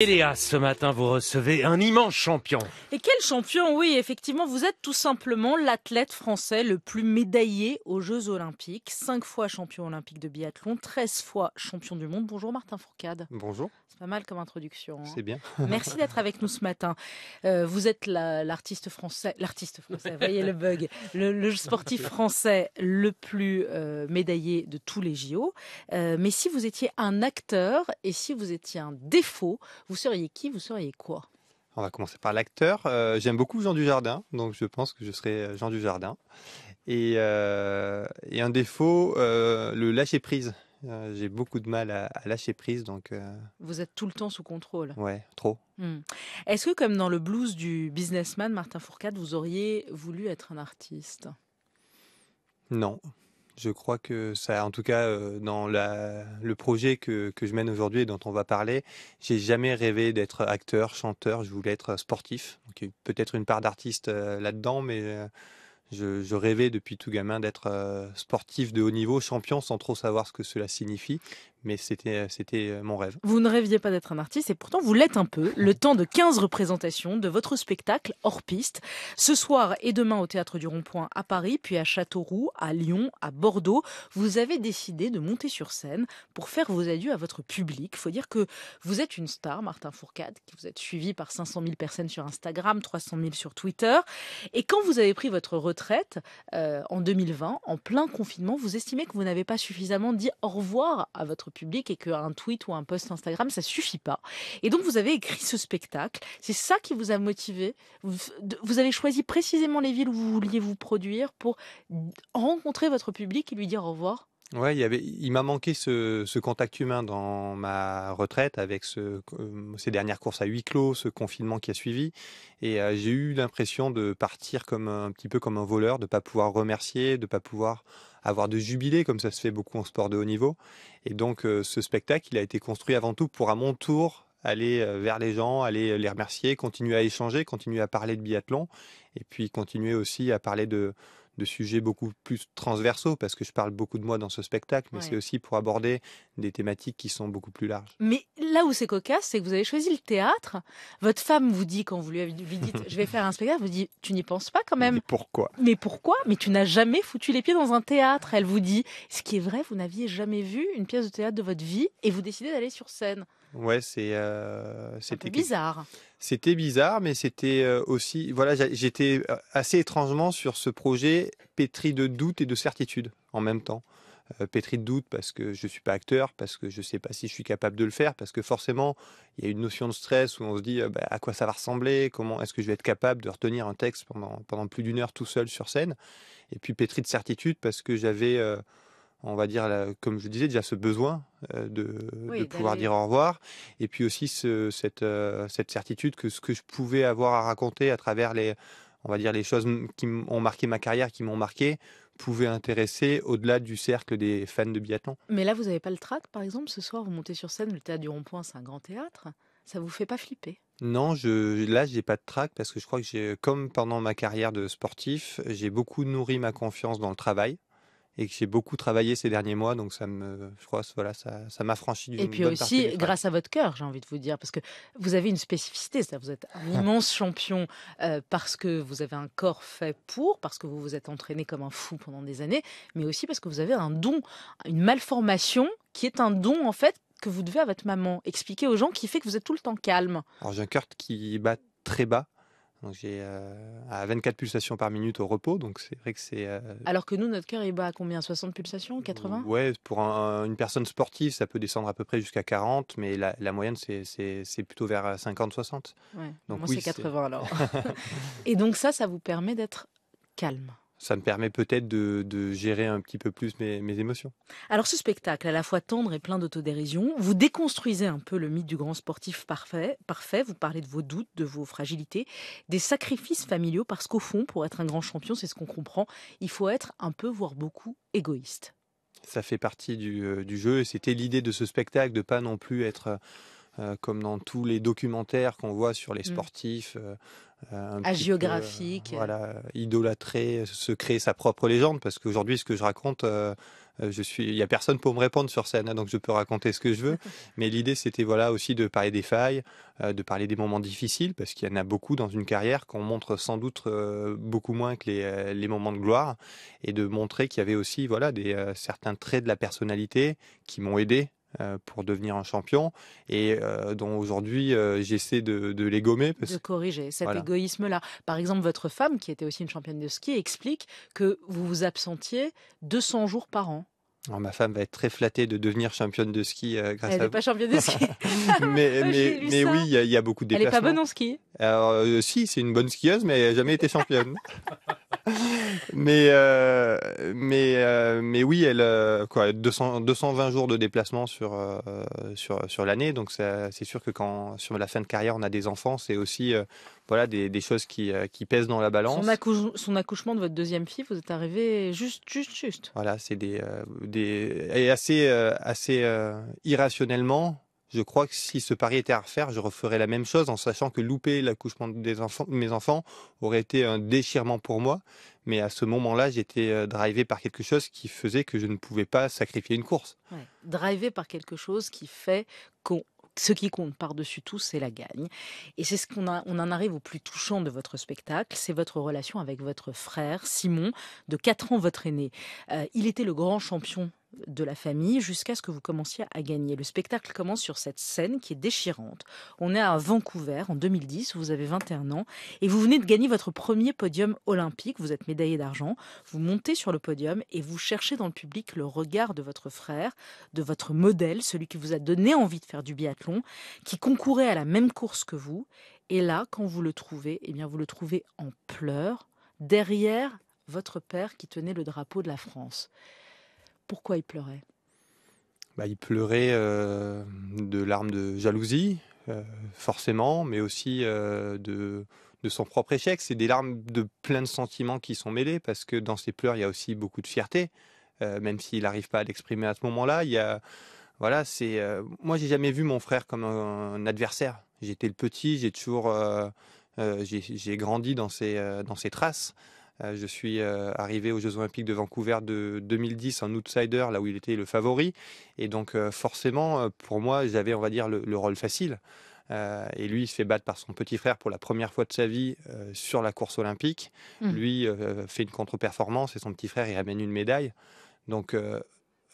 Et ce matin, vous recevez un immense champion. Et quel champion, oui, effectivement, vous êtes tout simplement l'athlète français le plus médaillé aux Jeux Olympiques. Cinq fois champion olympique de biathlon, treize fois champion du monde. Bonjour Martin Fourcade. Bonjour. C'est pas mal comme introduction. Hein. C'est bien. Merci d'être avec nous ce matin. Euh, vous êtes l'artiste français, l'artiste français, voyez le bug, le, sportif français le plus euh, médaillé de tous les JO. Euh, mais si vous étiez un acteur et si vous étiez un défaut, vous seriez qui Vous seriez quoi on va commencer par l'acteur. J'aime beaucoup Jean Dujardin, donc je pense que je serai Jean Dujardin. Et, et un défaut, le lâcher prise. Euh, j'ai beaucoup de mal à, lâcher prise, donc. Euh, vous êtes tout le temps sous contrôle. Ouais, trop. Hmm. Est-ce que, comme dans le blues du businessman Martin Fourcade, vous auriez voulu être un artiste Non. Je crois que ça, en tout cas, euh, dans la, le projet que, que je mène aujourd'hui et dont on va parler, j'ai jamais rêvé d'être acteur, chanteur. Je voulais être sportif. Donc, peut-être une part d'artiste là-dedans, mais je, rêvais depuis tout gamin d'être euh, sportif de haut niveau, champion, sans trop savoir ce que cela signifie mais c'était, euh, euh, mon rêve. Vous ne rêviez pas d'être un artiste et pourtant vous l'êtes un peu. Le temps de 15 représentations de votre spectacle hors piste. Ce soir et demain au Théâtre du Rond-Point à Paris, puis à Châteauroux, à Lyon, à Bordeaux, vous avez décidé de monter sur scène pour faire vos adieux à votre public. Il faut dire que vous êtes une star, Martin Fourcade, qui vous êtes suivi par 500 000 personnes sur Instagram, 300 000 sur Twitter. Et quand vous avez pris votre retraite euh, en 2020, en plein confinement, vous estimez que vous n'avez pas suffisamment dit au revoir à votre public public et qu'un tweet ou un post Instagram, ça suffit pas. Et donc, vous avez écrit ce spectacle. C'est ça qui vous a motivé. Vous avez choisi précisément les villes où vous vouliez vous produire pour rencontrer votre public et lui dire au revoir. Ouais, il, y avait, il m'a manqué ce, contact humain dans ma retraite avec ce, euh, ces dernières courses à huis clos, ce confinement qui a suivi. Et euh, j'ai eu l'impression de partir comme un petit peu comme un voleur, de ne pas pouvoir remercier, de ne pas pouvoir avoir de jubilés, comme ça se fait beaucoup en sport de haut niveau. Et donc, euh, ce spectacle, il a été construit avant tout pour, à mon tour, aller euh, vers les gens, aller euh, les remercier, continuer à échanger, continuer à parler de biathlon, et puis continuer aussi à parler de, de sujets beaucoup plus transversaux, parce que je parle beaucoup de moi dans ce spectacle, mais c'est aussi pour aborder des thématiques qui sont beaucoup plus larges. Mais là où c'est cocasse, c'est que vous avez choisi le théâtre. Votre femme vous dit, quand vous lui dites « je vais faire un spectacle », vous dit « tu n'y penses pas quand même ». pourquoi Mais pourquoi Mais tu n'as jamais foutu les pieds dans un théâtre, elle vous dit. Ce qui est vrai, vous n'aviez jamais vu une pièce de théâtre de votre vie, et vous décidez d'aller sur scène. Ouais, euh, c'était bizarre. C'était bizarre, mais c'était euh, aussi voilà, j'étais euh, assez étrangement sur ce projet pétri de doutes et de certitudes en même temps. pétri de doutes parce que je suis pas acteur, parce que je sais pas si je suis capable de le faire, parce que forcément il y a une notion de stress où on se dit bah, à quoi ça va ressembler, comment est-ce que je vais être capable de retenir un texte pendant pendant plus d'une heure tout seul sur scène, et puis pétri de certitudes parce que j'avais on va dire, comme je disais, déjà ce besoin euh, de, pouvoir dire au revoir, et puis aussi euh, cette, certitude que ce que je pouvais avoir à raconter à travers les, on va dire, les choses qui ont marqué ma carrière, qui m'ont marqué, pouvait intéresser au-delà du cercle des fans de biathlon. Mais là, vous n'avez pas le trac, par exemple, ce soir, vous montez sur scène, le théâtre du Rond-Point, c'est un grand théâtre, ça vous fait pas flipper non, je, là, j'ai pas de trac parce que je crois que j'ai, comme pendant ma carrière de sportif, j'ai beaucoup nourri ma confiance dans le travail et que j'ai beaucoup travaillé ces derniers mois. Donc ça me, je crois, voilà, ça, ça m'a franchi Et puis aussi, grâce à votre cœur, j'ai envie de vous dire, parce que vous avez une spécificité, ça, vous êtes un ah. immense champion euh, parce que vous avez un corps fait pour, parce que vous vous êtes entraîné comme un fou pendant des années, mais aussi parce que vous avez un don, une malformation qui est un don en fait que vous devez à votre maman. Expliquer aux gens qui fait que vous êtes tout le temps calme. Alors j'ai un cœur qui bat très bas. Donc j'ai euh, à 24 pulsations par minute au repos, donc c'est vrai que c'est. Euh, alors que nous, notre cœur est bas à combien 60 pulsations 80 Ouais, pour une personne sportive, ça peut descendre à peu près jusqu'à 40, mais la, moyenne, c'est plutôt vers 50-60. Euh, moi, c'est 80 alors. Et donc ça, ça vous permet d'être calme ça me permet peut-être de, gérer un petit peu plus mes, mes, émotions. Alors ce spectacle, à la fois tendre et plein d'autodérision, vous déconstruisez un peu le mythe du grand sportif parfait, parfait, vous parlez de vos doutes, de vos fragilités, des sacrifices familiaux, parce qu'au fond, pour être un grand champion, c'est ce qu'on comprend, il faut être un peu, voire beaucoup, égoïste. Ça fait partie du, euh, jeu, et c'était l'idée de ce spectacle, de pas non plus être... Euh, euh, comme dans tous les documentaires qu'on voit sur les mm. sportifs, euh, Agiographique. voilà, idolâtrer, se créer sa propre légende, parce qu'aujourd'hui, ce que je raconte, euh, euh, je suis, il n'y a personne pour me répondre sur scène, hein, donc je peux raconter ce que je veux. Mais l'idée, c'était voilà aussi de parler des failles, de parler des moments difficiles, parce qu'il y en a beaucoup dans une carrière qu'on montre sans doute beaucoup moins que les, les, moments de gloire, et de montrer qu'il y avait aussi voilà des certains traits de la personnalité qui m'ont aidé euh, pour devenir un champion et euh, dont aujourd'hui euh, j'essaie de, les gommer. Parce... De corriger cet égoïsme-là. Par exemple, votre femme, qui était aussi une championne de ski, explique que vous vous absentiez 200 jours par an. ma femme va être très flattée de devenir championne de ski à grâce Elle n'est pas championne de ski. mais, oui, il y, a beaucoup de déplacements. Elle n'est pas bonne en ski. Alors, si, c'est une bonne skieuse, mais elle n'a jamais été championne. mais euh, mais euh, mais oui, elle euh, quoi 220 jours de déplacement sur sur sur l'année, donc c'est sûr que quand sur la fin de carrière on a des enfants, c'est aussi voilà des, des choses qui, qui, pèsent dans la balance. Son, accouchement de votre deuxième fille, vous êtes arrivé juste juste juste. Voilà, c'est des des assez assez irrationnellement je crois que si ce pari était à refaire, je referais la même chose en sachant que louper l'accouchement des enfants, de mes enfants aurait été un déchirement pour moi. Mais à ce moment-là, j'étais euh, drivée par quelque chose qui faisait que je ne pouvais pas sacrifier une course. Drivée par quelque chose qui fait que ce qui compte par-dessus tout, c'est la gagne. Et c'est ce qu'on en arrive au plus touchant de votre spectacle, c'est votre relation avec votre frère Simon, de 4 ans votre aîné. Euh, il était le grand champion de la famille jusqu'à ce que vous commenciez à gagner. Le spectacle commence sur cette scène qui est déchirante. On est à Vancouver en 2010, vous avez 21 ans, et vous venez de gagner votre premier podium olympique, vous êtes médaillé d'argent, vous montez sur le podium et vous cherchez dans le public le regard de votre frère, de votre modèle, celui qui vous a donné envie de faire du biathlon, qui concourait à la même course que vous, et là, quand vous le trouvez, eh bien vous le trouvez en pleurs, derrière votre père qui tenait le drapeau de la France. Pourquoi il pleurait bah, Il pleurait euh, de larmes de jalousie, euh, forcément, mais aussi euh, de, son propre échec. C'est des larmes de plein de sentiments qui sont mêlés, parce que dans ses pleurs, il y a aussi beaucoup de fierté, même s'il n'arrive pas à l'exprimer à ce moment-là. Il y a, voilà, c'est. moi, j'ai jamais vu mon frère comme un, adversaire. J'étais le petit, j'ai toujours. j'ai grandi dans dans ses traces. Euh, je suis euh, arrivé aux Jeux Olympiques de Vancouver de 2010 en outsider, là où il était le favori. Et donc euh, forcément, pour moi, j'avais, on va dire, le, rôle facile. et lui, il se fait battre par son petit frère pour la première fois de sa vie sur la course olympique. Mmh. Lui fait une contre-performance et son petit frère, il ramène une médaille. Donc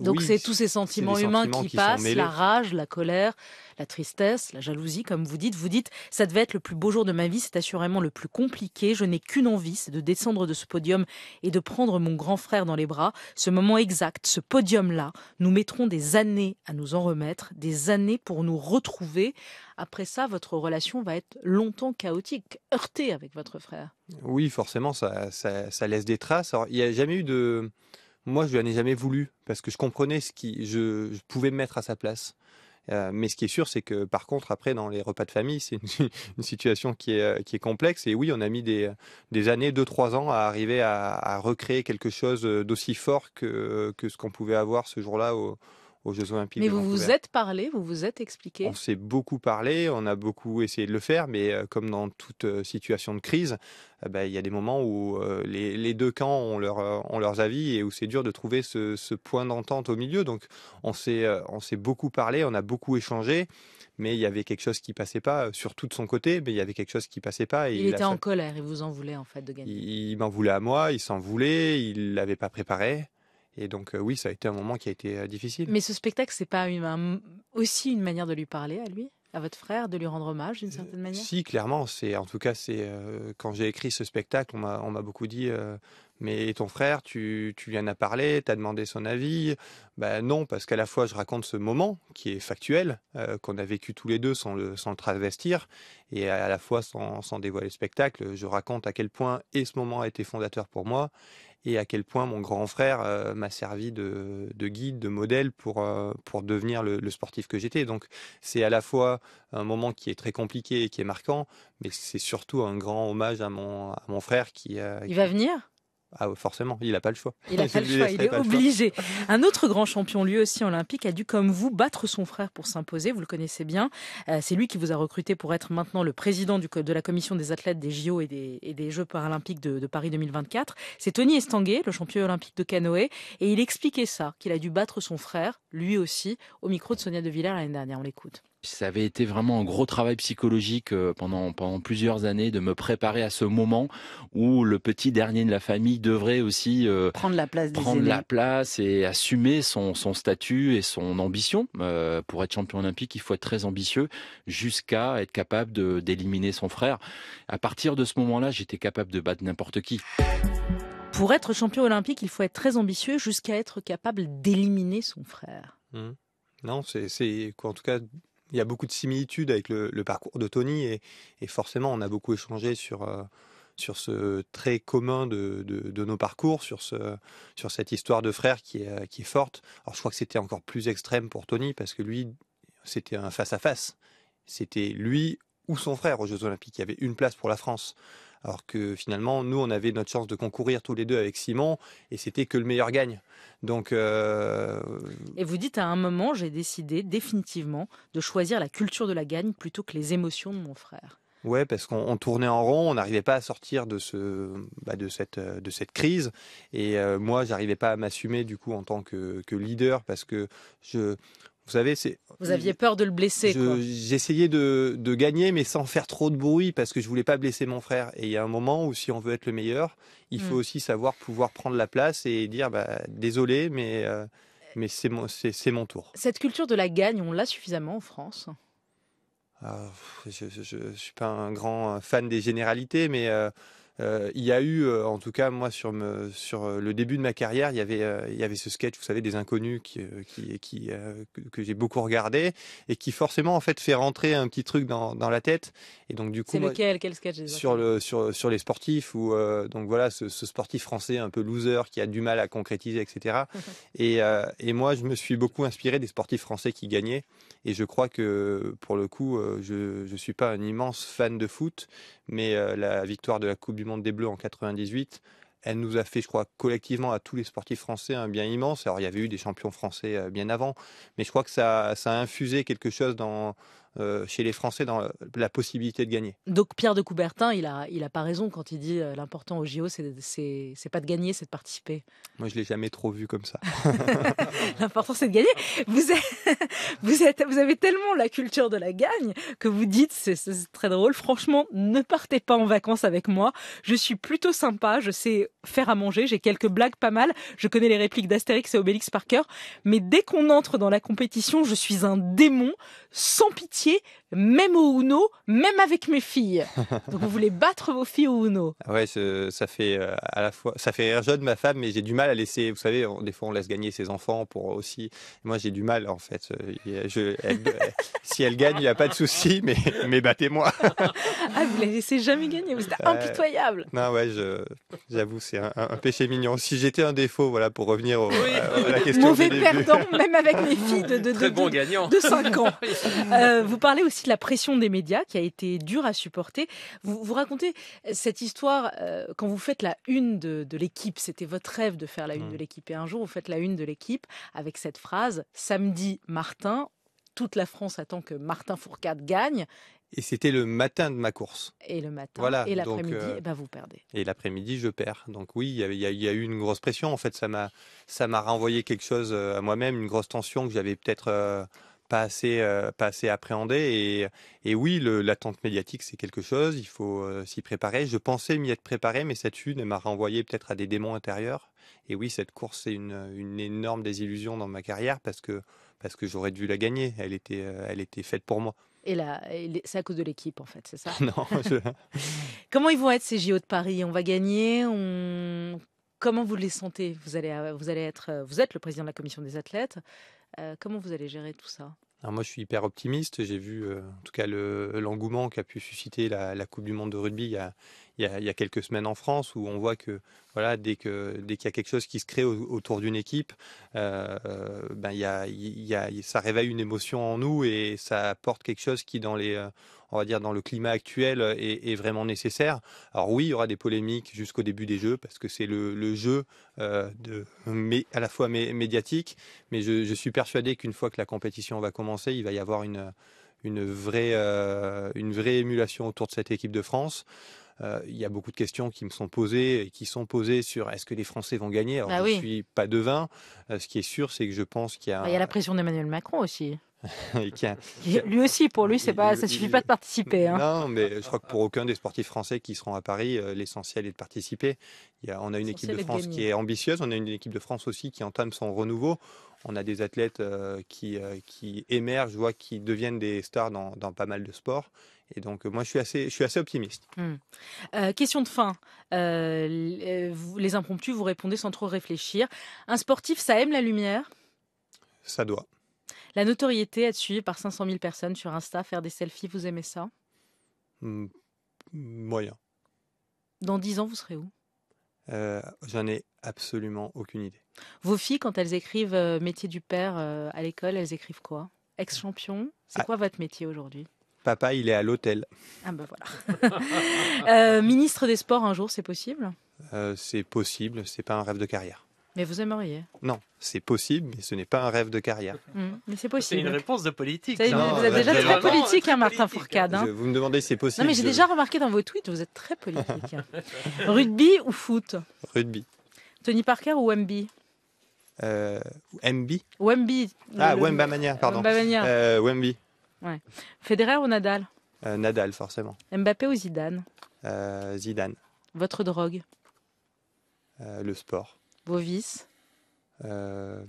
donc c'est tous ces sentiments humains qui, passent, la rage, la colère, la tristesse, la jalousie, comme vous dites. Vous dites, ça devait être le plus beau jour de ma vie, c'est assurément le plus compliqué. Je n'ai qu'une envie, c'est de descendre de ce podium et de prendre mon grand frère dans les bras. Ce moment exact, ce podium-là, nous mettrons des années à nous en remettre, des années pour nous retrouver. Après ça, votre relation va être longtemps chaotique, heurtée avec votre frère. Oui, forcément, ça, laisse des traces. il n'y a jamais eu de moi, je n'en ai jamais voulu parce que je comprenais ce qui, je, pouvais me mettre à sa place. Euh, mais ce qui est sûr, c'est que par contre, après, dans les repas de famille, c'est une, situation qui est, euh, qui est complexe. Et oui, on a mis des, des années, deux, trois ans, à arriver à, recréer quelque chose euh, d'aussi fort que, que ce qu'on pouvait avoir ce jour-là au, Jeux Olympiques. Mais vous vous êtes parlé, vous vous êtes expliqué On s'est beaucoup parlé, on a beaucoup essayé de le faire, mais euh, comme dans toute euh, situation de crise, euh, bah, il y a des moments où les, deux camps ont, leurs avis et où c'est dur de trouver ce, point d'entente au milieu. Donc on s'est beaucoup parlé, on a beaucoup échangé, mais il y avait quelque chose qui passait pas, surtout de son côté, mais il y avait quelque chose qui passait pas. il, était en colère, il vous en voulait en fait de gagner. Il, m'en voulait à moi, il s'en voulait, il l'avait pas préparé. Et donc, euh, oui, ça a été un moment qui a été euh, difficile. Mais ce spectacle, c'est pas aussi une manière de lui parler à lui à votre frère, de lui rendre hommage d'une euh, certaine manière Si, clairement. C'est En tout cas, c'est quand j'ai écrit ce spectacle, on m'a beaucoup dit mais ton frère, tu, tu lui en as parlé, tu as demandé son avis Ben non, parce qu'à la fois je raconte ce moment qui est factuel, qu'on a vécu tous les deux sans le, sans le travestir, et à la fois sans, sans dévoiler le spectacle, je raconte à quel point et ce moment a été fondateur pour moi, et à quel point mon grand frère euh, m'a servi de, guide, de modèle pour, euh, pour devenir le, sportif que j'étais. Donc c'est à la fois un moment qui est très compliqué et qui est marquant, mais c'est surtout un grand hommage à mon, à mon frère qui... Euh, Il va venir ah, forcément, il n'a pas le choix. Il n'a pas le choix, il est obligé. Un autre grand champion, lui aussi olympique, a dû, comme vous, battre son frère pour s'imposer. Vous le connaissez bien. Euh, c'est lui qui vous a recruté pour être maintenant le président de la commission des athlètes des JO et des, Jeux paralympiques de, Paris 2024. C'est Tony Estanguet, le champion olympique de canoë. Et il expliquait ça, qu'il a dû battre son frère, lui aussi, au micro de Sonia De Villers l'année dernière. On l'écoute ça avait été vraiment un gros travail psychologique euh, pendant, pendant plusieurs années de me préparer à ce moment où le petit dernier de la famille devrait aussi euh, prendre la place, la place et assumer son, statut et son ambition. Euh, pour être champion olympique, il faut être très ambitieux jusqu'à être capable d'éliminer son frère. À partir de ce moment-là, j'étais capable de battre n'importe qui. Pour être champion olympique, il faut être très ambitieux jusqu'à être capable d'éliminer son frère. Mmh. Non, c'est, c'est en tout cas il y a beaucoup de similitudes avec le, parcours de Tony et, forcément on a beaucoup échangé sur euh, sur ce trait commun de, nos parcours, sur, ce, sur cette histoire de frère qui est, euh, qui est forte. Alors je crois que c'était encore plus extrême pour Tony parce que lui, c'était un face-à-face. C'était lui ou son frère aux Jeux Olympiques. Il y avait une place pour la France. Alors que finalement, nous, on avait notre chance de concourir tous les deux avec Simon et c'était que le meilleur gagne. Donc. Euh, et vous dites à un moment, j'ai décidé définitivement de choisir la culture de la gagne plutôt que les émotions de mon frère. Ouais, parce qu'on tournait en rond, on n'arrivait pas à sortir de ce, bah, de cette, euh, de cette crise. Et euh, moi, j'arrivais pas à m'assumer du coup en tant que, que leader parce que je, vous savez, c'est. Vous aviez euh, peur de le blesser. J'essayais de, gagner, mais sans faire trop de bruit, parce que je voulais pas blesser mon frère. Et il y a un moment où, si on veut être le meilleur, il faut hmm. aussi savoir pouvoir prendre la place et dire, bah, désolé, mais euh, euh, mais c'est mon, mon tour. Cette culture de la gagne, on l'a suffisamment en France. Ah, je, ne suis pas un grand fan des généralités, mais euh, il y a eu, euh, en tout cas, moi, sur, me, sur euh, le début de ma carrière, il y avait, il y avait ce sketch, vous savez, des inconnus qui, qui, qui que, j'ai beaucoup regardé et qui forcément, en fait, fait rentrer un petit truc dans, dans la tête. Et donc, du coup. C'est lequel, quel sketch Sur le, sur, sur les sportifs ou donc voilà, ce, sportif français un peu loser qui a du mal à concrétiser, etc. et, et moi, je me suis beaucoup inspiré des sportifs français qui gagnaient. Et je crois que, pour le coup, je, je suis pas un immense fan de foot, mais la victoire de la Coupe du Monde des Bleus en 98, elle nous a fait, je crois, collectivement à tous les sportifs français un bien immense. Alors, il y avait eu des champions français euh, bien avant, mais je crois que ça a infusé quelque chose dans, euh, chez les Français dans la possibilité de gagner. Donc Pierre de Coubertin, il n'a il a pas raison quand il dit euh, l'important au JO, c'est pas de gagner, c'est de participer. Moi, je l'ai jamais trop vu comme ça. l'important, c'est de gagner. Vous, êtes, vous, vous avez tellement la culture de la gagne que vous dites, c'est très drôle, franchement, ne partez pas en vacances avec moi. Je suis plutôt sympa, je sais faire à manger, j'ai quelques blagues pas mal, je connais les répliques d'Astérix et Obélix par cœur, mais dès qu'on entre dans la compétition, je suis un démon sans pitié même au Uno, même avec mes filles. Donc vous voulez battre vos filles au Uno. Ah ouais, ça fait euh, à la fois, ça fait jeune ma femme, mais j'ai du mal à laisser. Vous savez, des fois on laisse gagner ses enfants pour aussi. Moi j'ai du mal en fait. Euh, je, euh, si elle gagne, il n'y a pas de souci, mais mais battez-moi. ah vous la laissez jamais gagner, vous êtes impitoyable. non ouais, j'avoue c'est un, péché mignon. Si j'étais un défaut, voilà, pour revenir au, oui. à, la question. Mauvais perdant, même avec mes filles de de, de, de, 5 ans. Vous parlez aussi de la pression des médias qui a été dure à supporter. Vous, racontez cette histoire euh, quand vous faites la une de, l'équipe. C'était votre rêve de faire la une mm. de l'équipe. Et un jour, vous faites la une de l'équipe avec cette phrase Samedi, Martin. Toute la France attend que Martin Fourcade gagne. Et c'était le matin de ma course. Et le matin. Et l'après-midi, euh, eh ben, vous perdez. Et l'après-midi, je perds. Donc oui, il y, a eu une grosse pression. En fait, ça m'a, ça m'a renvoyé quelque chose euh, à moi-même, une grosse tension que j'avais peut-être pas assez, euh, pas assez appréhendé. Et, et oui, l'attente médiatique, c'est quelque chose, il faut euh, s'y préparer. Je pensais m'y être préparé, mais cette une m'a renvoyé peut-être à des démons intérieurs. Et oui, cette course, c'est une, une, énorme désillusion dans ma carrière parce que, parce que j'aurais dû la gagner. Elle était, euh, elle était faite pour moi. Et là, c'est à cause de l'équipe, en fait, c'est ça Non. Comment ils vont être ces JO de Paris On va gagner on... Comment vous les sentez vous allez, euh, vous allez être, euh, vous êtes le président de la commission des athlètes. Euh, comment vous allez gérer tout ça moi, je suis hyper optimiste. J'ai vu, en tout cas, l'engouement qu'a pu susciter la, Coupe du Monde de rugby il y, a, quelques semaines en France, où on voit que, voilà, dès que dès qu'il y a quelque chose qui se crée autour d'une équipe, ben, il y ça réveille une émotion en nous et ça apporte quelque chose qui dans les on va dire, dans le climat actuel euh, est, vraiment nécessaire. Alors oui, il y aura des polémiques jusqu'au début des jeux parce que c'est le, jeu euh, de, mais à la fois médiatique, mais je, suis persuadé qu'une fois que la compétition va commencer, il va y avoir une, une vraie, euh, une vraie émulation autour de cette équipe de France. il y a beaucoup de questions qui me sont posées et qui sont posées sur est-ce que les Français vont gagner Alors, ah Je ne suis pas devin. ce qui est sûr, c'est que je pense qu'il y a. Bah, il y a la pression d'Emmanuel Macron aussi. Lui aussi, pour lui, c'est pas, ça suffit pas de participer. Hein. Non, mais je crois que pour aucun des sportifs français qui seront à Paris, euh, l'essentiel est de participer. on a une équipe de France qui est ambitieuse, on a une équipe de France aussi qui entame son renouveau. On a des athlètes euh, qui, euh, qui émergent, qui deviennent des stars dans, pas mal de sports. Et donc, moi, je suis assez, je suis assez optimiste. Hmm. question de fin. les impromptus, vous répondez sans trop réfléchir. Un sportif, ça aime la lumière Ça doit. La notoriété, être suivi par 500 000 personnes sur Insta, faire des selfies, vous aimez ça hmm, Moyen. Dans 10 ans, vous serez où euh, J'en ai absolument aucune idée. Vos filles, quand elles écrivent euh, métier du père euh, à l'école, elles écrivent quoi Ex-champion C'est ah. quoi votre métier aujourd'hui Papa, il est à l'hôtel. Ah ben voilà. ministre des Sports un jour, c'est possible C'est possible, c'est pas un rêve de carrière. Mais vous aimeriez Non, c'est possible, mais ce n'est pas un rêve de carrière. Mmh, mais c'est possible. C'est une réponse de politique. vous êtes déjà très politique, hein, Martin Fourcade. Hein. vous me demandez si c'est possible. Non, mais j'ai déjà remarqué dans vos tweets, vous êtes très politique. Hein. Rugby ou foot Rugby. Tony Parker ou MB euh, Wemby. Ah, le... Mania, pardon. Euh, Wemby. Ouais. Federer ou Nadal euh, Nadal, forcément. Mbappé ou Zidane euh, Zidane. Votre drogue euh, Le sport. Vos vices euh,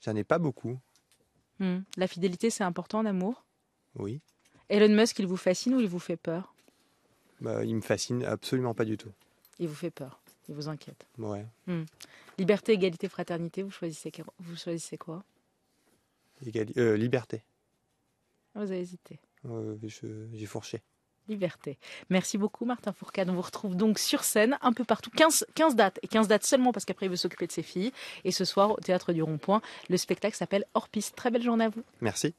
J'en ai pas beaucoup. Hmm. La fidélité, c'est important en amour Oui. Elon Musk, il vous fascine ou il vous fait peur bah, Il me fascine absolument pas du tout. Il vous fait peur Il vous inquiète Ouais. Hmm. Liberté, égalité, fraternité, vous choisissez, vous choisissez quoi euh, Liberté. Ah, vous avez hésité J'ai fourché liberté. Merci beaucoup Martin Fourcade. On vous retrouve donc sur scène un peu partout. 15, dates et 15 dates seulement parce qu'après il veut s'occuper de ses filles. Et ce soir au Théâtre du Rond-Point, le spectacle s'appelle Hors Très belle journée à vous. Merci.